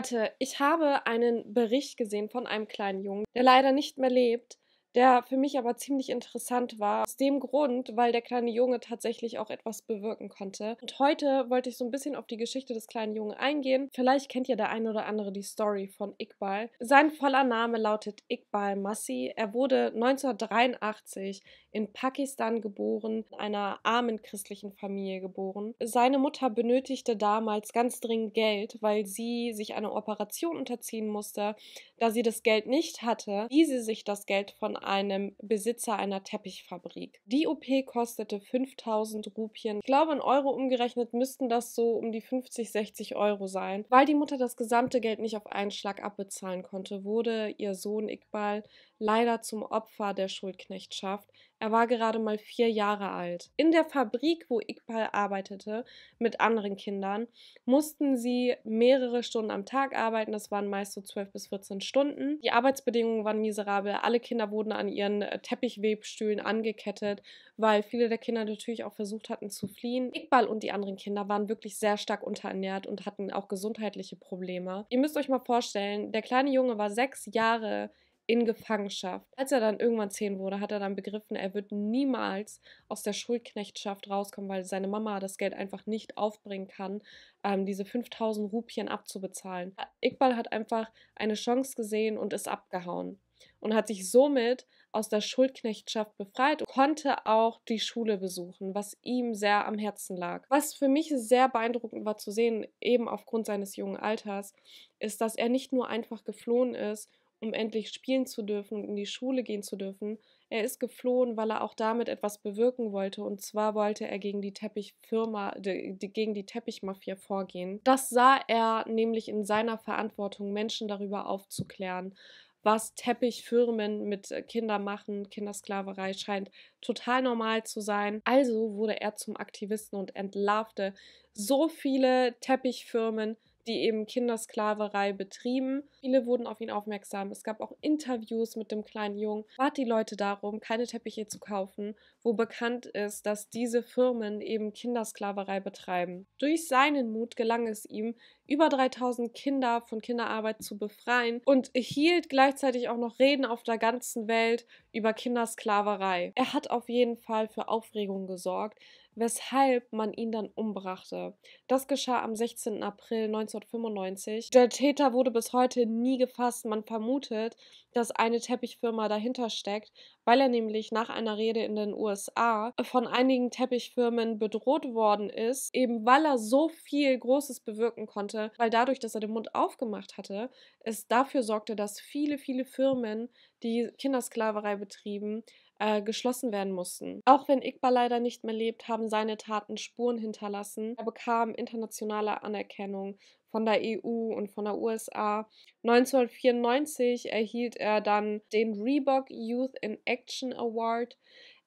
Leute, ich habe einen Bericht gesehen von einem kleinen Jungen, der leider nicht mehr lebt, der für mich aber ziemlich interessant war. Aus dem Grund, weil der kleine Junge tatsächlich auch etwas bewirken konnte. Und heute wollte ich so ein bisschen auf die Geschichte des kleinen Jungen eingehen. Vielleicht kennt ja der eine oder andere die Story von Iqbal. Sein voller Name lautet Iqbal Massi. Er wurde 1983 in Pakistan geboren, in einer armen christlichen Familie geboren. Seine Mutter benötigte damals ganz dringend Geld, weil sie sich einer Operation unterziehen musste. Da sie das Geld nicht hatte, lieh sie sich das Geld von einem Besitzer einer Teppichfabrik. Die OP kostete 5000 Rupien. Ich glaube, in Euro umgerechnet müssten das so um die 50, 60 Euro sein. Weil die Mutter das gesamte Geld nicht auf einen Schlag abbezahlen konnte, wurde ihr Sohn Iqbal leider zum Opfer der Schuldknechtschaft. Er war gerade mal vier Jahre alt. In der Fabrik, wo Iqbal arbeitete, mit anderen Kindern, mussten sie mehrere Stunden am Tag arbeiten. Das waren meist so 12 bis 14 Stunden. Die Arbeitsbedingungen waren miserabel. Alle Kinder wurden an ihren äh, Teppichwebstühlen angekettet, weil viele der Kinder natürlich auch versucht hatten zu fliehen. Iqbal und die anderen Kinder waren wirklich sehr stark unterernährt und hatten auch gesundheitliche Probleme. Ihr müsst euch mal vorstellen, der kleine Junge war sechs Jahre in Gefangenschaft. Als er dann irgendwann zehn wurde, hat er dann begriffen, er wird niemals aus der Schuldknechtschaft rauskommen, weil seine Mama das Geld einfach nicht aufbringen kann, ähm, diese 5000 Rupien abzubezahlen. Iqbal hat einfach eine Chance gesehen und ist abgehauen und hat sich somit aus der Schuldknechtschaft befreit und konnte auch die Schule besuchen, was ihm sehr am Herzen lag. Was für mich sehr beeindruckend war zu sehen, eben aufgrund seines jungen Alters, ist, dass er nicht nur einfach geflohen ist um endlich spielen zu dürfen und in die Schule gehen zu dürfen. Er ist geflohen, weil er auch damit etwas bewirken wollte. Und zwar wollte er gegen die Teppichfirma, de, de, gegen die Teppichmafia vorgehen. Das sah er nämlich in seiner Verantwortung, Menschen darüber aufzuklären. Was Teppichfirmen mit Kindern machen, Kindersklaverei scheint total normal zu sein. Also wurde er zum Aktivisten und entlarvte so viele Teppichfirmen, die eben Kindersklaverei betrieben. Viele wurden auf ihn aufmerksam. Es gab auch Interviews mit dem kleinen Jungen. Bat die Leute darum, keine Teppiche zu kaufen, wo bekannt ist, dass diese Firmen eben Kindersklaverei betreiben. Durch seinen Mut gelang es ihm, über 3000 Kinder von Kinderarbeit zu befreien und hielt gleichzeitig auch noch Reden auf der ganzen Welt über Kindersklaverei. Er hat auf jeden Fall für Aufregung gesorgt, weshalb man ihn dann umbrachte. Das geschah am 16. April 1995. Der Täter wurde bis heute nie gefasst. Man vermutet, dass eine Teppichfirma dahinter steckt, weil er nämlich nach einer Rede in den USA von einigen Teppichfirmen bedroht worden ist, eben weil er so viel Großes bewirken konnte, weil dadurch, dass er den Mund aufgemacht hatte, es dafür sorgte, dass viele, viele Firmen, die Kindersklaverei betrieben, äh, geschlossen werden mussten. Auch wenn Iqbal leider nicht mehr lebt, haben seine Taten Spuren hinterlassen. Er bekam internationale Anerkennung von der EU und von der USA. 1994 erhielt er dann den Reebok Youth in Action Award.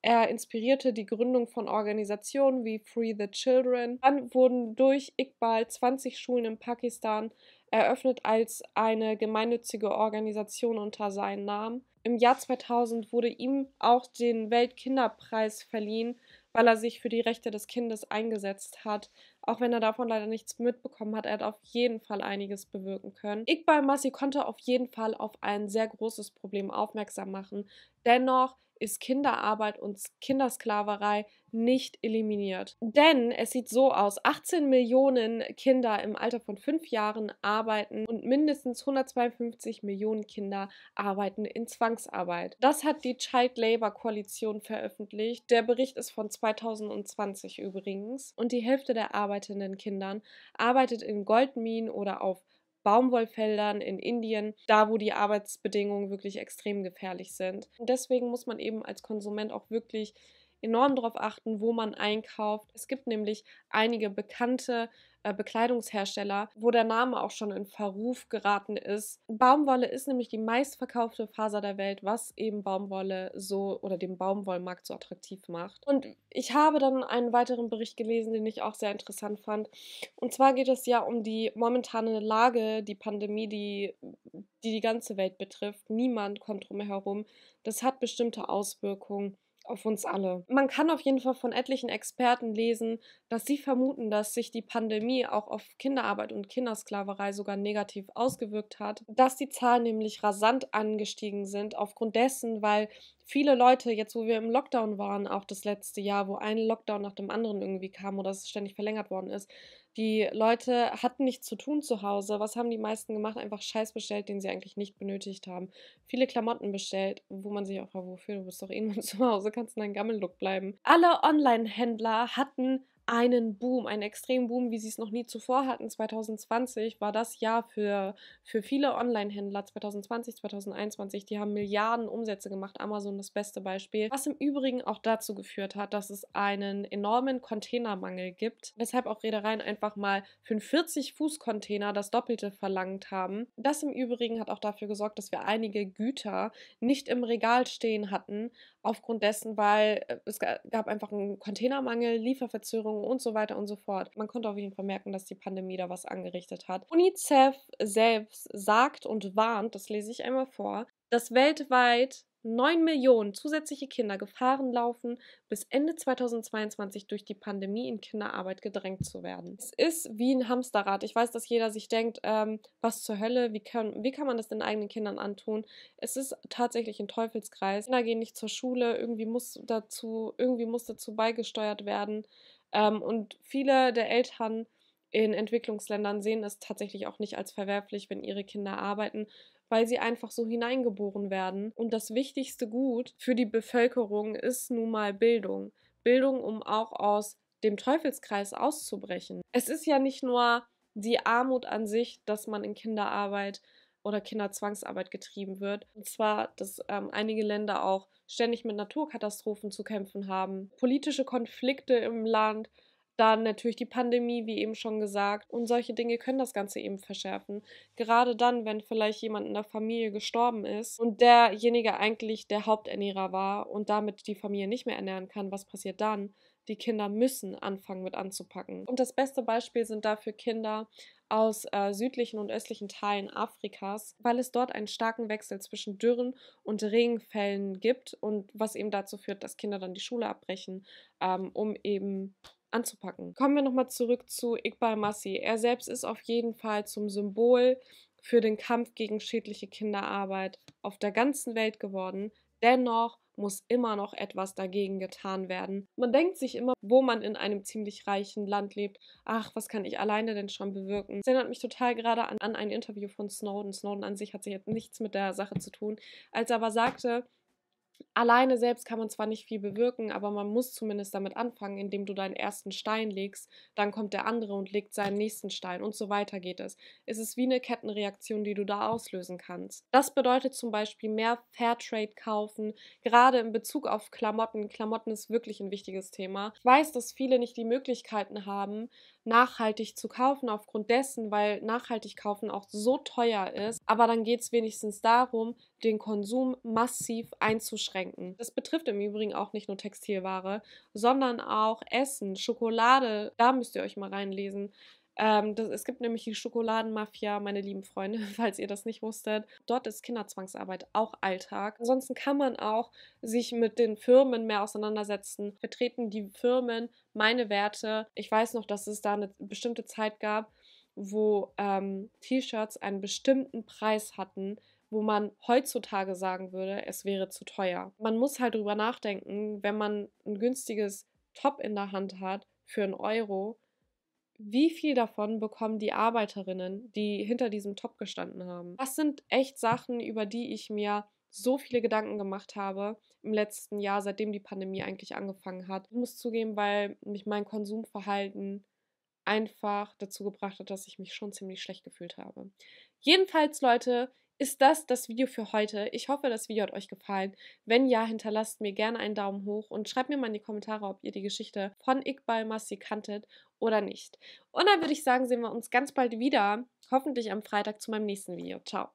Er inspirierte die Gründung von Organisationen wie Free the Children. Dann wurden durch Iqbal 20 Schulen in Pakistan eröffnet als eine gemeinnützige Organisation unter seinem Namen. Im Jahr 2000 wurde ihm auch den Weltkinderpreis verliehen, weil er sich für die Rechte des Kindes eingesetzt hat. Auch wenn er davon leider nichts mitbekommen hat, er hat auf jeden Fall einiges bewirken können. Iqbal Masi konnte auf jeden Fall auf ein sehr großes Problem aufmerksam machen. Dennoch ist Kinderarbeit und Kindersklaverei nicht eliminiert. Denn es sieht so aus, 18 Millionen Kinder im Alter von fünf Jahren arbeiten und mindestens 152 Millionen Kinder arbeiten in Zwangsarbeit. Das hat die Child Labor Koalition veröffentlicht. Der Bericht ist von 2020 übrigens. Und die Hälfte der arbeitenden Kindern arbeitet in Goldminen oder auf Baumwollfeldern in Indien, da wo die Arbeitsbedingungen wirklich extrem gefährlich sind. Und deswegen muss man eben als Konsument auch wirklich enorm darauf achten, wo man einkauft. Es gibt nämlich einige bekannte äh, Bekleidungshersteller, wo der Name auch schon in Verruf geraten ist. Baumwolle ist nämlich die meistverkaufte Faser der Welt, was eben Baumwolle so oder den Baumwollmarkt so attraktiv macht. Und ich habe dann einen weiteren Bericht gelesen, den ich auch sehr interessant fand. Und zwar geht es ja um die momentane Lage, die Pandemie, die die, die ganze Welt betrifft. Niemand kommt drum herum. Das hat bestimmte Auswirkungen auf uns alle. Man kann auf jeden Fall von etlichen Experten lesen, dass sie vermuten, dass sich die Pandemie auch auf Kinderarbeit und Kindersklaverei sogar negativ ausgewirkt hat, dass die Zahlen nämlich rasant angestiegen sind aufgrund dessen, weil viele Leute, jetzt wo wir im Lockdown waren, auch das letzte Jahr, wo ein Lockdown nach dem anderen irgendwie kam oder es ständig verlängert worden ist, die Leute hatten nichts zu tun zu Hause. Was haben die meisten gemacht? Einfach Scheiß bestellt, den sie eigentlich nicht benötigt haben. Viele Klamotten bestellt, wo man sich auch fragt, wofür? Du bist doch eh nur zu Hause, kannst in deinem Gammellook bleiben. Alle Online-Händler hatten einen Boom, einen extremen Boom, wie sie es noch nie zuvor hatten. 2020 war das Jahr für, für viele Online-Händler. 2020, 2021, die haben Milliarden Umsätze gemacht. Amazon das beste Beispiel. Was im Übrigen auch dazu geführt hat, dass es einen enormen Containermangel gibt. Weshalb auch Reedereien einfach mal für einen 40-Fuß-Container das Doppelte verlangt haben. Das im Übrigen hat auch dafür gesorgt, dass wir einige Güter nicht im Regal stehen hatten. Aufgrund dessen, weil äh, es gab einfach einen Containermangel, Lieferverzögerung. Ernährung und so weiter und so fort. Man konnte auf jeden Fall merken, dass die Pandemie da was angerichtet hat. UNICEF selbst sagt und warnt, das lese ich einmal vor, dass weltweit 9 Millionen zusätzliche Kinder Gefahren laufen, bis Ende 2022 durch die Pandemie in Kinderarbeit gedrängt zu werden. Es ist wie ein Hamsterrad. Ich weiß, dass jeder sich denkt, ähm, was zur Hölle, wie kann, wie kann man das den eigenen Kindern antun? Es ist tatsächlich ein Teufelskreis. Kinder gehen nicht zur Schule, irgendwie muss dazu, irgendwie muss dazu beigesteuert werden. Ähm, und viele der Eltern in Entwicklungsländern sehen es tatsächlich auch nicht als verwerflich, wenn ihre Kinder arbeiten, weil sie einfach so hineingeboren werden. Und das wichtigste Gut für die Bevölkerung ist nun mal Bildung. Bildung, um auch aus dem Teufelskreis auszubrechen. Es ist ja nicht nur die Armut an sich, dass man in Kinderarbeit oder Kinderzwangsarbeit getrieben wird. Und zwar, dass ähm, einige Länder auch ständig mit Naturkatastrophen zu kämpfen haben, politische Konflikte im Land, dann natürlich die Pandemie, wie eben schon gesagt. Und solche Dinge können das Ganze eben verschärfen. Gerade dann, wenn vielleicht jemand in der Familie gestorben ist und derjenige eigentlich der Haupternährer war und damit die Familie nicht mehr ernähren kann, was passiert dann? Die Kinder müssen anfangen mit anzupacken. Und das beste Beispiel sind dafür Kinder aus äh, südlichen und östlichen Teilen Afrikas, weil es dort einen starken Wechsel zwischen Dürren und Regenfällen gibt und was eben dazu führt, dass Kinder dann die Schule abbrechen, ähm, um eben anzupacken. Kommen wir nochmal zurück zu Iqbal Massi. Er selbst ist auf jeden Fall zum Symbol für den Kampf gegen schädliche Kinderarbeit auf der ganzen Welt geworden. Dennoch muss immer noch etwas dagegen getan werden. Man denkt sich immer, wo man in einem ziemlich reichen Land lebt, ach, was kann ich alleine denn schon bewirken? Das erinnert mich total gerade an, an ein Interview von Snowden. Snowden an sich hat sich jetzt nichts mit der Sache zu tun. Als er aber sagte, Alleine selbst kann man zwar nicht viel bewirken, aber man muss zumindest damit anfangen, indem du deinen ersten Stein legst, dann kommt der andere und legt seinen nächsten Stein und so weiter geht es. Es ist wie eine Kettenreaktion, die du da auslösen kannst. Das bedeutet zum Beispiel mehr Fairtrade kaufen, gerade in Bezug auf Klamotten. Klamotten ist wirklich ein wichtiges Thema. Ich weiß, dass viele nicht die Möglichkeiten haben, nachhaltig zu kaufen, aufgrund dessen, weil nachhaltig kaufen auch so teuer ist. Aber dann geht es wenigstens darum, den Konsum massiv einzuschränken. Das betrifft im Übrigen auch nicht nur Textilware, sondern auch Essen, Schokolade. Da müsst ihr euch mal reinlesen ähm, das, es gibt nämlich die Schokoladenmafia, meine lieben Freunde, falls ihr das nicht wusstet. Dort ist Kinderzwangsarbeit auch Alltag. Ansonsten kann man auch sich mit den Firmen mehr auseinandersetzen. Vertreten die Firmen meine Werte? Ich weiß noch, dass es da eine bestimmte Zeit gab, wo ähm, T-Shirts einen bestimmten Preis hatten, wo man heutzutage sagen würde, es wäre zu teuer. Man muss halt drüber nachdenken, wenn man ein günstiges Top in der Hand hat für einen Euro, wie viel davon bekommen die Arbeiterinnen, die hinter diesem Top gestanden haben? Das sind echt Sachen, über die ich mir so viele Gedanken gemacht habe im letzten Jahr, seitdem die Pandemie eigentlich angefangen hat. Ich muss zugeben, weil mich mein Konsumverhalten einfach dazu gebracht hat, dass ich mich schon ziemlich schlecht gefühlt habe. Jedenfalls, Leute, ist das das Video für heute. Ich hoffe, das Video hat euch gefallen. Wenn ja, hinterlasst mir gerne einen Daumen hoch und schreibt mir mal in die Kommentare, ob ihr die Geschichte von Iqbal Massi kanntet oder nicht. Und dann würde ich sagen, sehen wir uns ganz bald wieder, hoffentlich am Freitag zu meinem nächsten Video. Ciao.